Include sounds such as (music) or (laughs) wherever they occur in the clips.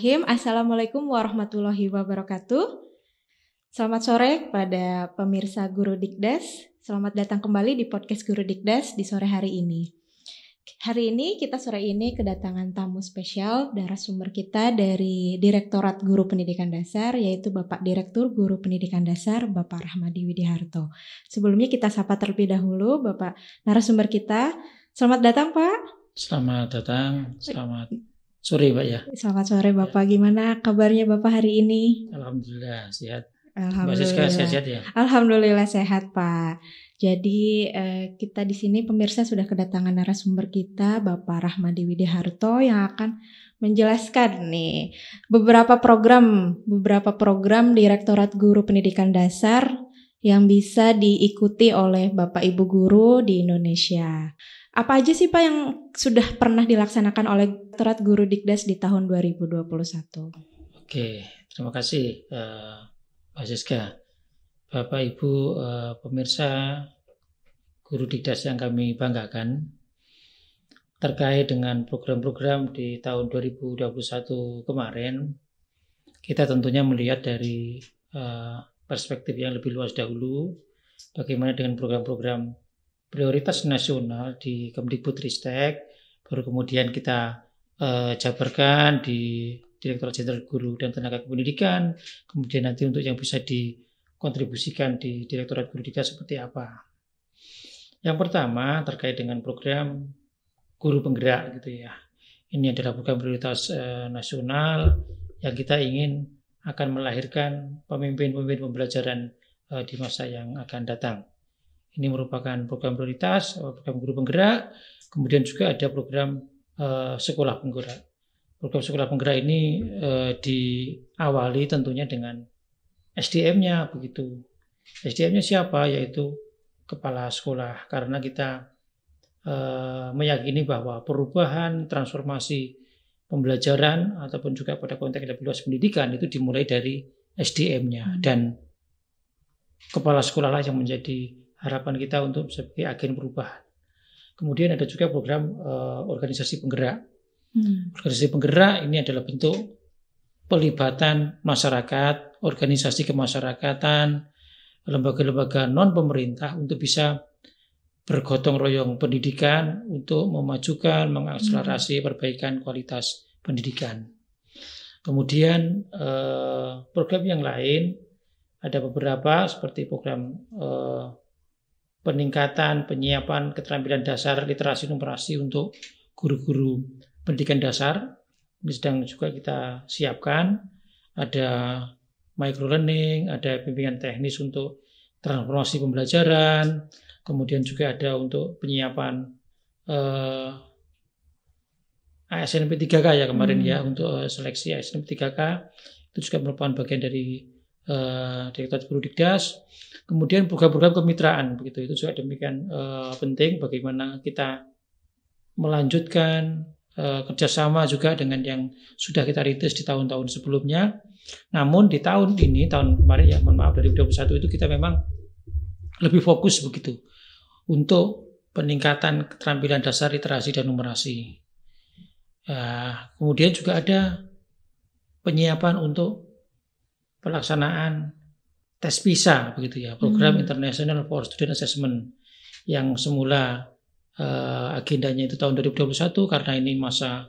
Bismillahirrahmanirrahim. Assalamualaikum warahmatullahi wabarakatuh. Selamat sore kepada pemirsa Guru Dikdes. Selamat datang kembali di podcast Guru Dikdes di sore hari ini. Hari ini kita sore ini kedatangan tamu spesial narasumber kita dari Direktorat Guru Pendidikan Dasar yaitu Bapak Direktur Guru Pendidikan Dasar Bapak Rahmadi Widiharto. Sebelumnya kita sapa terlebih dahulu Bapak narasumber kita. Selamat datang Pak. Selamat datang, selamat Sore, Pak ya. Selamat sore, Bapak. Gimana kabarnya Bapak hari ini? Alhamdulillah sehat. Alhamdulillah. sehat ya? Alhamdulillah sehat, Pak. Jadi eh, kita di sini pemirsa sudah kedatangan narasumber kita Bapak Rahmadi Widiharto yang akan menjelaskan nih beberapa program beberapa program Direktorat Guru Pendidikan Dasar yang bisa diikuti oleh Bapak Ibu guru di Indonesia. Apa aja sih Pak yang sudah pernah dilaksanakan oleh Terat Guru Dikdas di tahun 2021? Oke, terima kasih uh, Pak Siska. Bapak Ibu uh, pemirsa Guru Dikdas yang kami banggakan terkait dengan program-program di tahun 2021 kemarin kita tentunya melihat dari uh, perspektif yang lebih luas dahulu bagaimana dengan program-program prioritas nasional di Kemdikbudristek baru kemudian kita uh, jabarkan di Direktorat Jenderal Guru dan Tenaga Kependidikan kemudian nanti untuk yang bisa dikontribusikan di Direktorat Guru Dika seperti apa yang pertama terkait dengan program guru penggerak gitu ya ini adalah program prioritas uh, nasional yang kita ingin akan melahirkan pemimpin-pemimpin pembelajaran uh, di masa yang akan datang ini merupakan program prioritas, eh, program guru penggerak, kemudian juga ada program uh, sekolah penggerak. Program sekolah penggerak ini uh, diawali tentunya dengan SDM-nya begitu. SDM-nya siapa? Yaitu kepala sekolah karena kita uh, meyakini bahwa perubahan transformasi pembelajaran ataupun juga pada konteks lebih luas pendidikan itu dimulai dari SDM-nya hmm. dan kepala sekolahlah yang menjadi harapan kita untuk sebagai agen perubahan. Kemudian ada juga program uh, organisasi penggerak. Hmm. Organisasi penggerak ini adalah bentuk pelibatan masyarakat, organisasi kemasyarakatan, lembaga-lembaga non pemerintah untuk bisa bergotong royong pendidikan untuk memajukan, mengakselerasi hmm. perbaikan kualitas pendidikan. Kemudian eh, program yang lain ada beberapa seperti program eh, peningkatan penyiapan keterampilan dasar literasi numerasi untuk guru-guru pendidikan dasar. Ini sedang juga kita siapkan. Ada micro learning, ada bimbingan teknis untuk transformasi pembelajaran, kemudian juga ada untuk penyiapan eh, ASN P3K ya kemarin hmm. ya untuk eh, seleksi ASN P3K itu juga merupakan bagian dari uh, Direktorat Perudikdas. Kemudian program-program kemitraan begitu itu juga demikian uh, penting bagaimana kita melanjutkan uh, kerjasama juga dengan yang sudah kita rintis di tahun-tahun sebelumnya. Namun di tahun ini tahun kemarin ya mohon maaf 2021 itu kita memang lebih fokus begitu untuk peningkatan keterampilan dasar literasi dan numerasi. Uh, kemudian juga ada penyiapan untuk pelaksanaan tes PISA begitu ya, program hmm. International for Student Assessment yang semula uh, agendanya itu tahun 2021 karena ini masa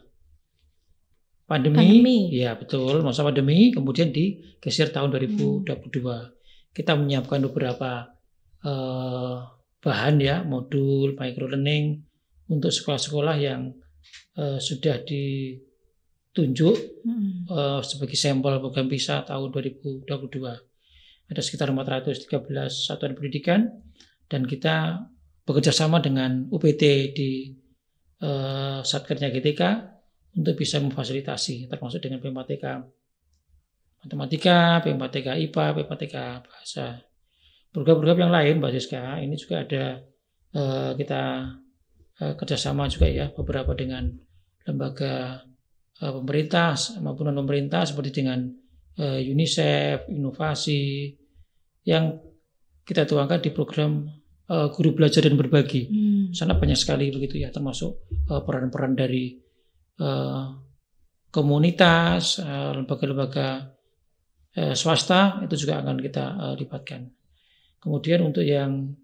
pandemi. pandemi. Ya, betul, masa pandemi kemudian digeser tahun 2022. Hmm. Kita menyiapkan beberapa uh, bahan ya, modul micro learning untuk sekolah-sekolah yang uh, sudah di tunjuk hmm. uh, sebagai sampel program PISA tahun 2022. Ada sekitar 413 satuan pendidikan dan kita bekerja sama dengan UPT di uh, Satkernya GTK untuk bisa memfasilitasi termasuk dengan PMATK Matematika, PMATK IPA, PMATK Bahasa. Program-program yang lain Mbak Siska ini juga ada uh, kita uh, kerjasama juga ya beberapa dengan lembaga Eh, pemerintah maupun non pemerintah seperti dengan eh, UNICEF, inovasi yang kita tuangkan di program eh, guru belajar dan berbagi. Hmm. Sana banyak sekali begitu ya termasuk peran-peran dari komunitas, lembaga-lembaga swasta itu juga akan kita libatkan. Kemudian untuk yang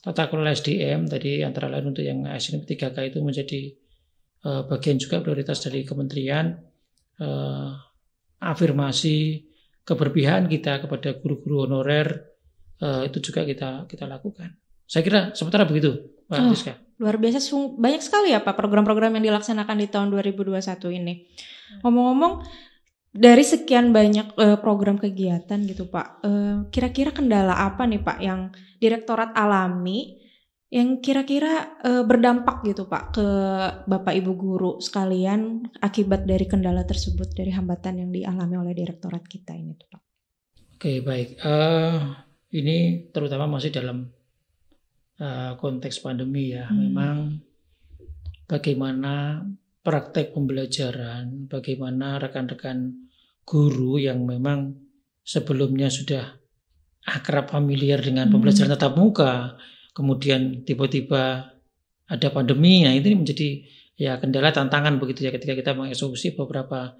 tata kelola SDM tadi antara lain untuk yang SDM 3K itu menjadi Eh, bagian juga prioritas dari kementerian eh, afirmasi keberpihakan kita kepada guru-guru honorer eh, itu juga kita kita lakukan. Saya kira sementara begitu, Pak oh, Tiska. Luar biasa banyak sekali ya Pak program-program yang dilaksanakan di tahun 2021 ini. Ngomong-ngomong dari sekian banyak uh, program kegiatan gitu Pak, kira eh, kira-kira kendala apa nih Pak yang Direktorat alami yang kira-kira e, berdampak gitu Pak ke Bapak Ibu guru sekalian akibat dari kendala tersebut dari hambatan yang dialami oleh direktorat kita ini tuh Pak. Oke baik, uh, ini terutama masih dalam uh, konteks pandemi ya. Hmm. Memang bagaimana praktek pembelajaran, bagaimana rekan-rekan guru yang memang sebelumnya sudah akrab familiar dengan hmm. pembelajaran hmm. tatap muka kemudian tiba-tiba ada pandemi ya nah ini menjadi ya kendala tantangan begitu ya ketika kita mengeksekusi beberapa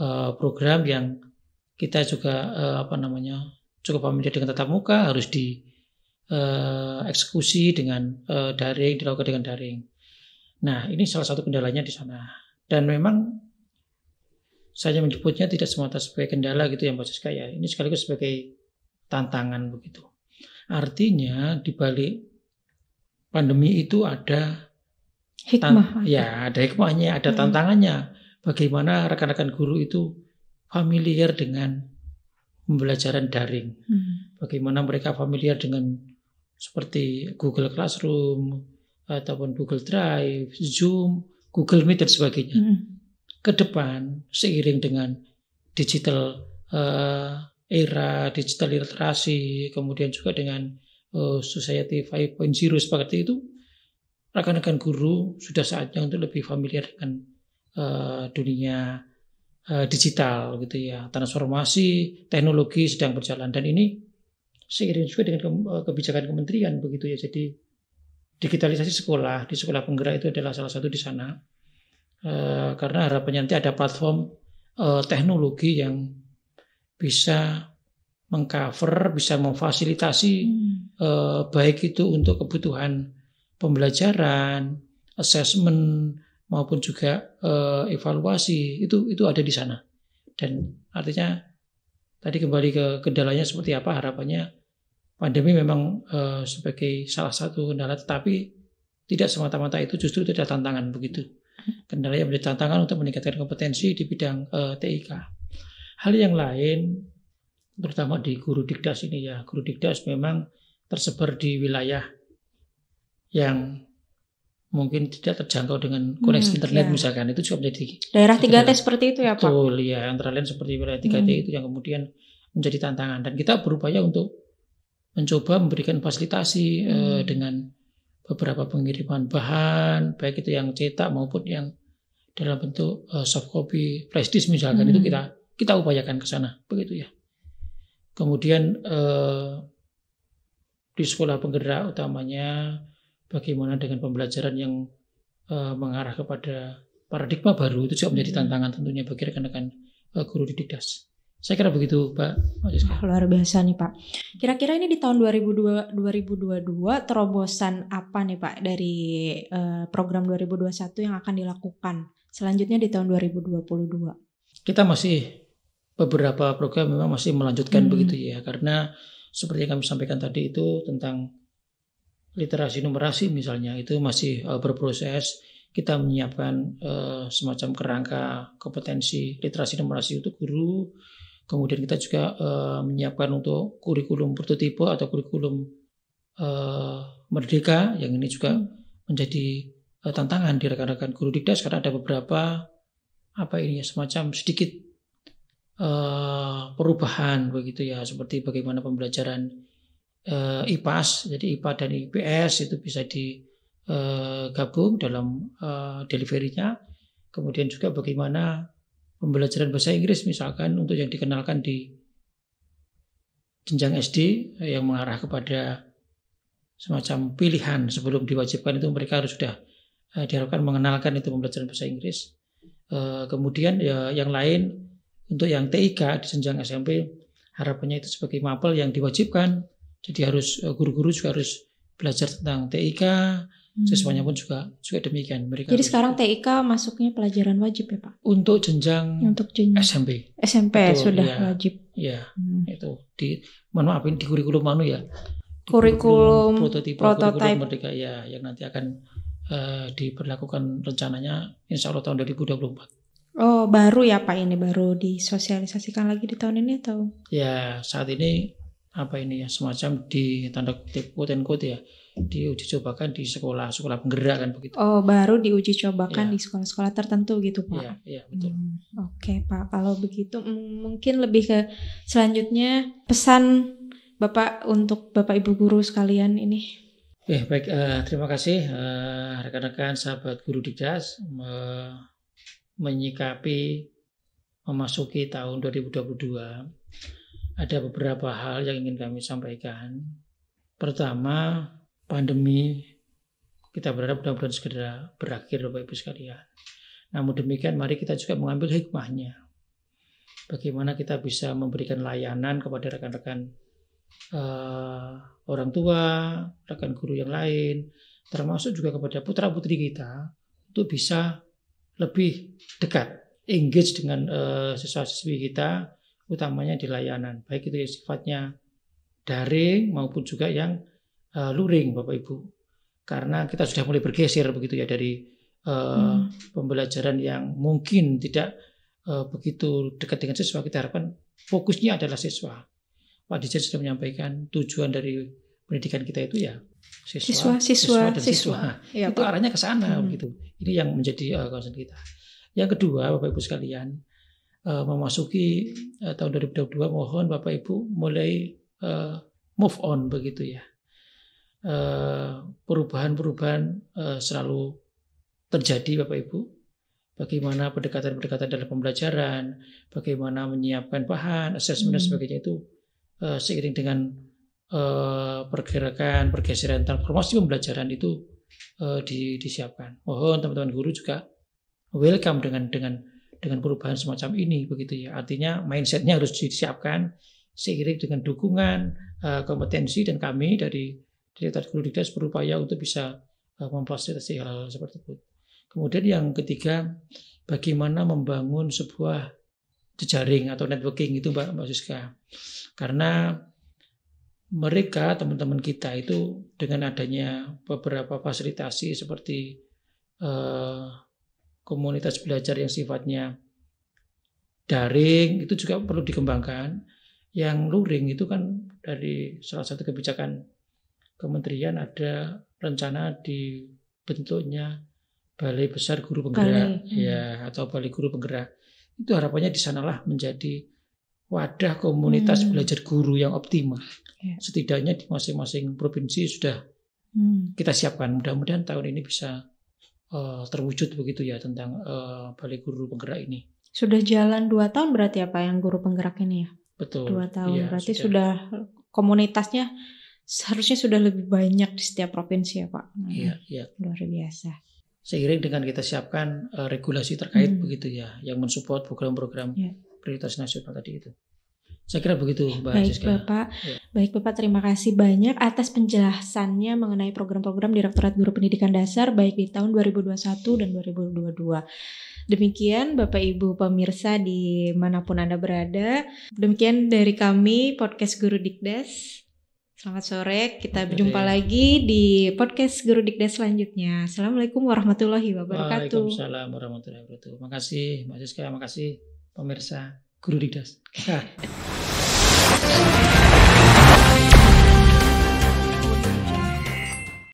uh, program yang kita juga uh, apa namanya cukup familiar dengan tatap muka harus di uh, eksekusi dengan uh, daring dilakukan dengan daring. Nah ini salah satu kendalanya di sana dan memang saya menyebutnya tidak semata sebagai kendala gitu yang Mbak Siska ya ini sekaligus sebagai tantangan begitu. Artinya di balik pandemi itu ada hikmah. Ya, ada hikmahnya, ada hmm. tantangannya. Bagaimana rekan-rekan guru itu familiar dengan pembelajaran daring. Hmm. Bagaimana mereka familiar dengan seperti Google Classroom ataupun Google Drive, Zoom, Google Meet dan sebagainya. Hmm. Ke depan seiring dengan digital uh, era digital literasi, kemudian juga dengan Eh, Society 5.0 seperti itu, rekan-rekan guru sudah saatnya untuk lebih familiar dengan uh, dunia uh, digital gitu ya. Transformasi teknologi sedang berjalan dan ini seiring juga dengan kebijakan kementerian begitu ya. Jadi digitalisasi sekolah di sekolah penggerak itu adalah salah satu di sana. Uh, karena harapannya nanti ada platform uh, teknologi yang bisa mengcover, bisa memfasilitasi hmm eh, baik itu untuk kebutuhan pembelajaran, assessment maupun juga eh, evaluasi itu itu ada di sana. Dan artinya tadi kembali ke kendalanya seperti apa harapannya pandemi memang eh, sebagai salah satu kendala tetapi tidak semata-mata itu justru itu ada tantangan begitu. Kendala yang menjadi tantangan untuk meningkatkan kompetensi di bidang eh, TIK. Hal yang lain terutama di guru dikdas ini ya, guru dikdas memang tersebar di wilayah yang mungkin tidak terjangkau dengan koneksi hmm, internet ya. misalkan itu juga menjadi daerah 3T daerah. seperti itu ya Pak. Betul ya antara lain seperti wilayah 3T hmm. itu yang kemudian menjadi tantangan dan kita berupaya untuk mencoba memberikan fasilitasi eh, hmm. eh, dengan beberapa pengiriman bahan baik itu yang cetak maupun yang dalam bentuk eh, soft copy flash disk misalkan hmm. itu kita kita upayakan ke sana begitu ya. Kemudian eh, di sekolah penggerak utamanya bagaimana dengan pembelajaran yang uh, mengarah kepada paradigma baru itu juga menjadi hmm. tantangan tentunya bagi rekan-rekan uh, guru didik das. Saya kira begitu, Pak. Oh, luar biasa nih, Pak. Kira-kira ini di tahun 2002, 2022 terobosan apa nih, Pak, dari uh, program 2021 yang akan dilakukan selanjutnya di tahun 2022? Kita masih beberapa program memang masih melanjutkan hmm. begitu ya, karena seperti yang kami sampaikan tadi itu tentang literasi numerasi misalnya itu masih eh, berproses kita menyiapkan uh, semacam kerangka kompetensi literasi numerasi untuk guru kemudian kita juga uh, menyiapkan untuk kurikulum prototipe atau kurikulum uh, merdeka yang ini juga menjadi uh, tantangan di rekan-rekan guru didas karena ada beberapa apa ini ya, semacam sedikit Eh, perubahan begitu ya seperti bagaimana pembelajaran uh, eh, IPAS jadi IPA dan IPS itu bisa digabung eh, dalam uh, deliverynya kemudian juga bagaimana pembelajaran bahasa Inggris misalkan untuk yang dikenalkan di jenjang SD yang mengarah kepada semacam pilihan sebelum diwajibkan itu mereka harus sudah diharapkan mengenalkan itu pembelajaran bahasa Inggris. kemudian ya yang lain untuk yang TIK di jenjang SMP harapannya itu sebagai mapel yang diwajibkan. Jadi harus eh, guru-guru juga harus belajar tentang TIK, hmm. siswanya pun juga juga demikian. Mereka Jadi sekarang TIK masuknya pelajaran wajib ya Pak? Untuk jenjang, Untuk jenjang SMP. SMP itu, sudah ya, wajib. Ya, hmm. itu di mana di kurikulum mana ya? Di kurikulum, kurikulum prototipe, prototipe. kurikulum merdeka ya yang nanti akan uh, diberlakukan rencananya insya Allah tahun 2024. Oh, baru ya Pak ini baru disosialisasikan lagi di tahun ini atau? Ya, saat ini apa ini ya semacam di tanda kutip quote quote ya diuji cobakan di sekolah sekolah penggerak kan begitu. Oh, baru diuji cobakan ya. di sekolah-sekolah tertentu gitu Pak? Iya, iya hmm, betul. Hmm, Oke okay, Pak, kalau begitu mungkin lebih ke selanjutnya pesan Bapak untuk Bapak Ibu guru sekalian ini Eh, baik, uh, terima kasih eh, rekan-rekan uh, sahabat guru digas. Uh, menyikapi memasuki tahun 2022 ada beberapa hal yang ingin kami sampaikan. Pertama, pandemi kita berharap mudah-mudahan segera berakhir Bapak Ibu sekalian. Namun demikian mari kita juga mengambil hikmahnya. Bagaimana kita bisa memberikan layanan kepada rekan-rekan uh, orang tua, rekan guru yang lain, termasuk juga kepada putra-putri kita untuk bisa lebih dekat, engage dengan uh, siswa-siswi kita, utamanya di layanan, baik itu yang sifatnya daring maupun juga yang uh, luring, Bapak Ibu. Karena kita sudah mulai bergeser begitu ya dari uh, hmm. pembelajaran yang mungkin tidak uh, begitu dekat dengan siswa, kita harapkan fokusnya adalah siswa. Pak Dirjen sudah menyampaikan tujuan dari pendidikan kita itu ya siswa siswa siswa, dan siswa. siswa. Ya, itu iya, arahnya ke sana hmm. gitu. Ini yang menjadi uh, concern kita. Yang kedua, Bapak Ibu sekalian, uh, memasuki uh, tahun 2022 mohon Bapak Ibu mulai uh, move on begitu ya. perubahan-perubahan uh, selalu terjadi Bapak Ibu. Bagaimana pendekatan-pendekatan dalam pembelajaran, bagaimana menyiapkan bahan, asesmen dan hmm. sebagainya itu uh, seiring dengan Eh, pergerakan, pergeseran transformasi pembelajaran itu eh, di, disiapkan. Mohon teman-teman guru juga welcome dengan dengan dengan perubahan semacam ini begitu ya. Artinya mindsetnya harus disiapkan seiring dengan dukungan eh, kompetensi dan kami dari dari Guru Didas berupaya untuk bisa eh, memfasilitasi hal-hal seperti itu. Kemudian yang ketiga, bagaimana membangun sebuah jejaring atau networking itu Mbak, Mbak Siska. Karena mereka teman-teman kita itu dengan adanya beberapa fasilitasi seperti eh, komunitas belajar yang sifatnya daring itu juga perlu dikembangkan. Yang luring itu kan dari salah satu kebijakan kementerian ada rencana dibentuknya balai besar guru penggerak balai. ya atau balai guru penggerak itu harapannya di sanalah menjadi wadah komunitas hmm. belajar guru yang optimal. Yeah. Setidaknya di masing-masing provinsi sudah hmm. kita siapkan. Mudah-mudahan tahun ini bisa uh, terwujud begitu ya tentang uh, eh, balik Guru Penggerak ini. Sudah jalan dua tahun berarti apa yang guru penggerak ini ya? Betul. Dua tahun iya, berarti sudah. sudah komunitasnya seharusnya sudah lebih banyak di setiap provinsi ya Pak. Nah, iya, iya. Luar biasa. Seiring dengan kita siapkan uh, regulasi terkait hmm. begitu ya, yang mensupport program-program yeah prioritas nasional tadi itu. Saya kira begitu Mbak Baik Siska. Bapak. Ya. Baik Bapak, terima kasih banyak atas penjelasannya mengenai program-program Direktorat Guru Pendidikan Dasar baik di tahun 2021 dan 2022. Demikian Bapak Ibu pemirsa di manapun Anda berada. Demikian dari kami podcast Guru Dikdes. Selamat sore, kita berjumpa lagi di podcast Guru Dikdes selanjutnya. Assalamualaikum warahmatullahi wabarakatuh. Waalaikumsalam warahmatullahi wabarakatuh. Makasih Mbak Siska, makasih pemirsa Guru Ridas. (laughs)